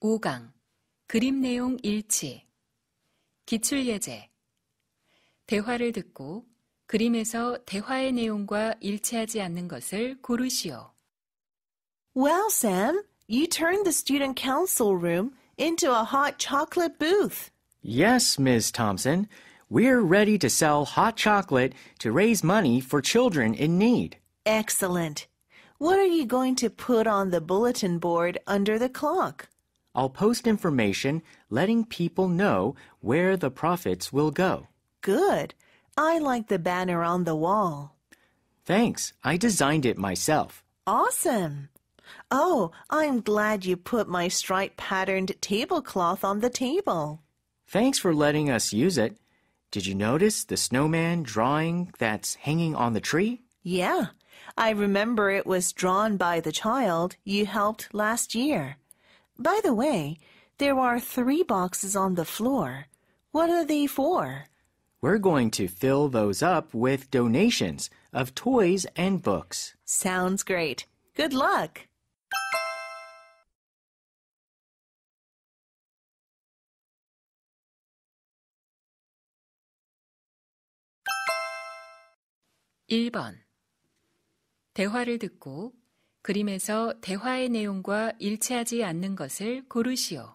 5강 그림 내용 일치 기출 예제 대화를 듣고 그림에서 대화의 내용과 일치하지 않는 것을 고르시오. Well, Sam, you turned the student council room into a hot chocolate booth. Yes, Ms. Thompson. We're ready to sell hot chocolate to raise money for children in need. Excellent. What are you going to put on the bulletin board under the clock? I'll post information letting people know where the profits will go. Good. I like the banner on the wall. Thanks. I designed it myself. Awesome. Oh, I'm glad you put my stripe patterned tablecloth on the table. Thanks for letting us use it. Did you notice the snowman drawing that's hanging on the tree? Yeah. I remember it was drawn by the child you helped last year. By the way, there are three boxes on the floor. What are they for? We're going to fill those up with donations of toys and books. Sounds great. Good luck. (1번) 대화를 듣고 그림에서 대화의 내용과 일치하지 않는 것을 고르시오.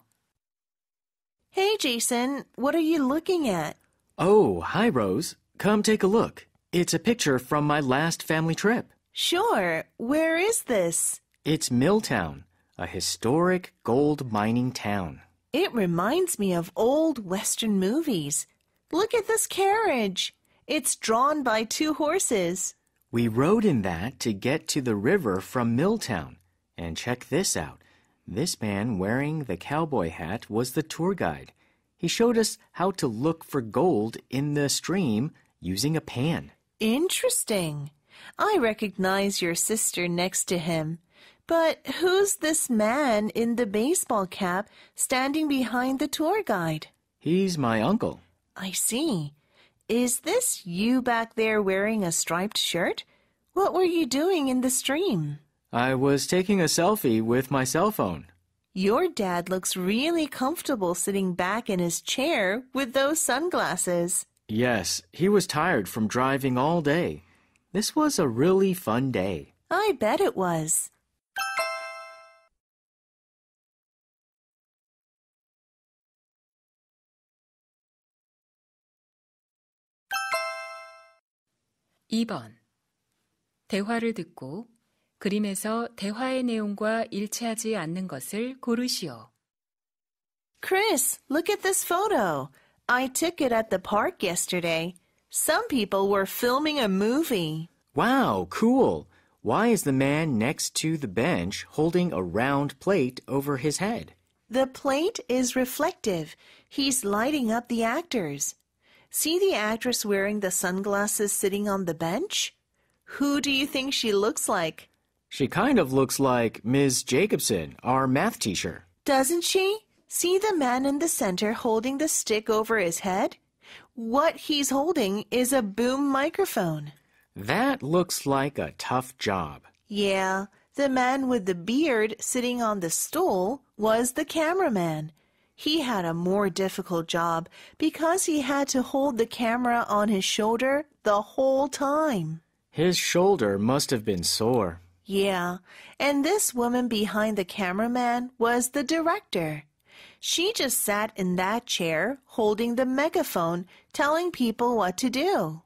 Hey Jason, what are you looking at? Oh, hi Rose. Come take a look. It's a picture from my last family trip. Sure. Where is this? It's Milltown, a historic gold mining town. It reminds me of old Western movies. Look at this carriage. It's drawn by two horses. We rode in that to get to the river from Milltown. And check this out. This man wearing the cowboy hat was the tour guide. He showed us how to look for gold in the stream using a pan. Interesting. I recognize your sister next to him. But who's this man in the baseball cap standing behind the tour guide? He's my uncle. I see. Is this you back there wearing a striped shirt? What were you doing in the stream? I was taking a selfie with my cell phone. Your dad looks really comfortable sitting back in his chair with those sunglasses. Yes, he was tired from driving all day. This was a really fun day. I bet it was. 2번 대화를 듣고 그림에서 대화의 내용과 일치하지 않는 것을 고르시오. Chris, look at this photo. I took it at the park yesterday. Some people were filming a movie. Wow, cool. Why is the man next to the bench holding a round plate over his head? The plate is reflective. He's lighting up the actors. See the actress wearing the sunglasses sitting on the bench? Who do you think she looks like? She kind of looks like Ms. Jacobson, our math teacher. Doesn't she? See the man in the center holding the stick over his head? What he's holding is a boom microphone. That looks like a tough job. Yeah, the man with the beard sitting on the stool was the cameraman. He had a more difficult job because he had to hold the camera on his shoulder the whole time. His shoulder must have been sore. Yeah, and this woman behind the cameraman was the director. She just sat in that chair holding the megaphone, telling people what to do.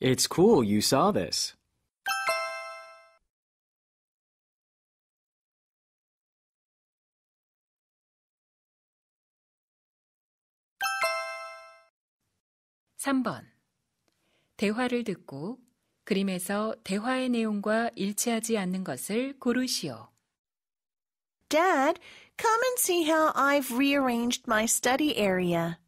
It's cool you saw this. 3번. 대화를 듣고 그림에서 대화의 내용과 일치하지 않는 것을 고르시오. Dad, come and see how I've rearranged my study area.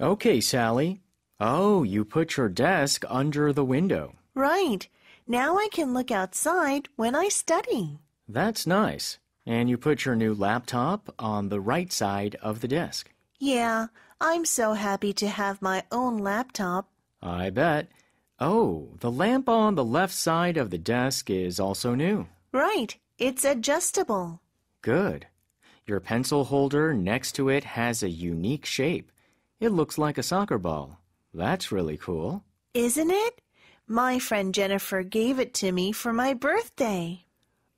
Okay, Sally. Oh, you put your desk under the window. Right. Now I can look outside when I study. That's nice. And you put your new laptop on the right side of the desk. Yeah, I'm so happy to have my own laptop. I bet. Oh, the lamp on the left side of the desk is also new. Right. It's adjustable. Good. Your pencil holder next to it has a unique shape. It looks like a soccer ball. That's really cool. Isn't it? My friend Jennifer gave it to me for my birthday.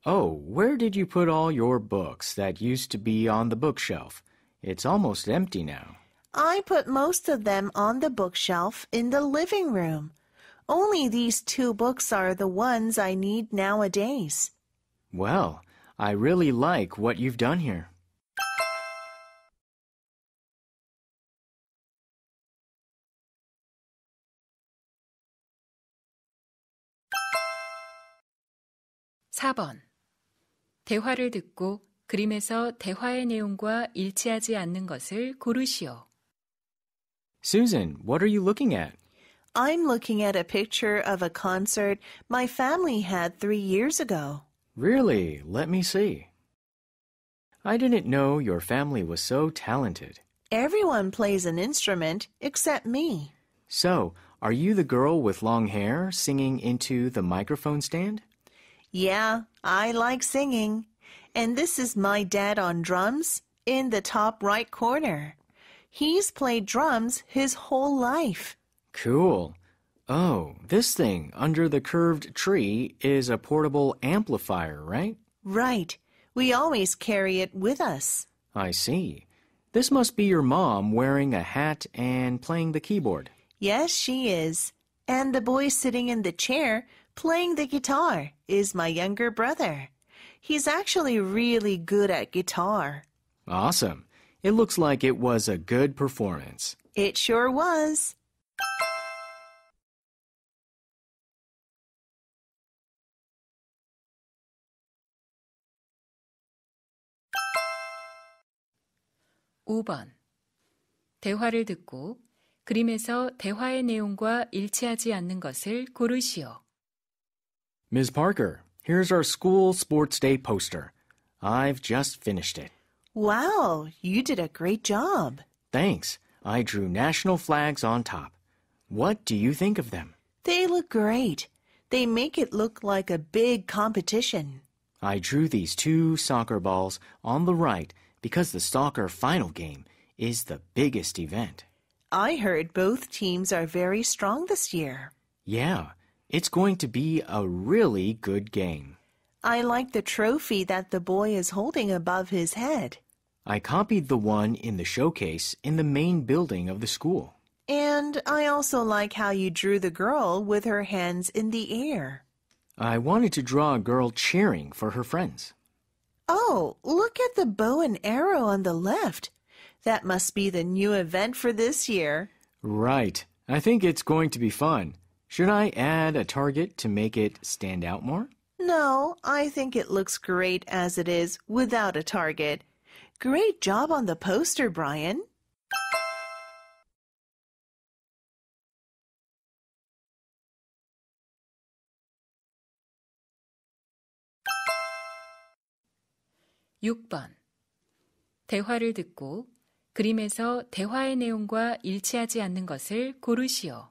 Oh, where did you put all your books that used to be on the bookshelf? It's almost empty now. I put most of them on the bookshelf in the living room. Only these two books are the ones I need nowadays. Well, I really like what you've done here. (4번) 대화를 듣고 그림에서 대화의 내용과 일치하지 않는 것을 고르시오. Susan, what are you looking at? I'm looking at a picture of a concert my family had three years ago. Really? Let me see. I didn't know your family was so talented. Everyone plays an instrument except me. So, are you the girl with long hair singing into the microphone stand? Yeah, I like singing. And this is my dad on drums in the top right corner. He's played drums his whole life. Cool. Oh, this thing under the curved tree is a portable amplifier, right? Right. We always carry it with us. I see. This must be your mom wearing a hat and playing the keyboard. Yes, she is. And the boy sitting in the chair playing the guitar is my younger brother. He's actually really good at guitar. Awesome. It looks like it was a good performance. It sure was. (5번) 대화를 듣고 그림에서 대화의 내용과 일치하지 않는 것을 고르시오. Ms. Parker, here's our school sports day poster. I've just finished it. Wow, you did a great job. Thanks. I drew national flags on top. What do you think of them? They look great. They make it look like a big competition. I drew these two soccer balls on the right because the soccer final game is the biggest event. I heard both teams are very strong this year. Yeah, it's going to be a really good game. I like the trophy that the boy is holding above his head. I copied the one in the showcase in the main building of the school. And I also like how you drew the girl with her hands in the air. I wanted to draw a girl cheering for her friends. Oh, look at the bow and arrow on the left. That must be the new event for this year. Right. I think it's going to be fun. Should I add a target to make it stand out more? No, I think it looks great as it is without a target. Great job on the poster, Brian. (6번) 대화를 듣고 그림에서 대화의 내용과 일치하지 않는 것을 고르시오.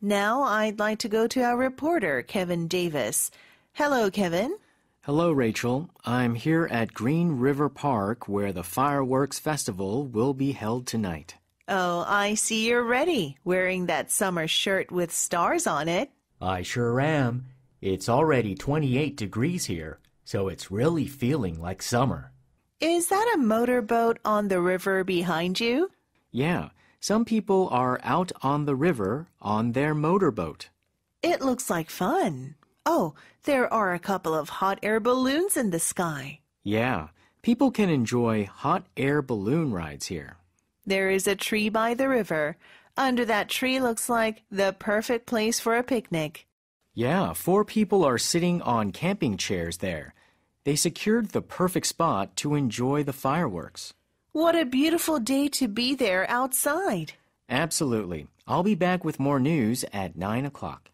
Now I'd like to go to our reporter, Kevin Davis. Hello, Kevin. Hello, Rachel. I'm here at Green River Park where the Fireworks Festival will be held tonight. Oh, I see you're ready, wearing that summer shirt with stars on it. I sure am. It's already 28 degrees here, so it's really feeling like summer. Is that a motorboat on the river behind you? Yeah, some people are out on the river on their motorboat. It looks like fun. Oh, there are a couple of hot air balloons in the sky. Yeah, people can enjoy hot air balloon rides here. There is a tree by the river. Under that tree looks like the perfect place for a picnic. Yeah, four people are sitting on camping chairs there. They secured the perfect spot to enjoy the fireworks. What a beautiful day to be there outside. Absolutely. I'll be back with more news at 9 o'clock.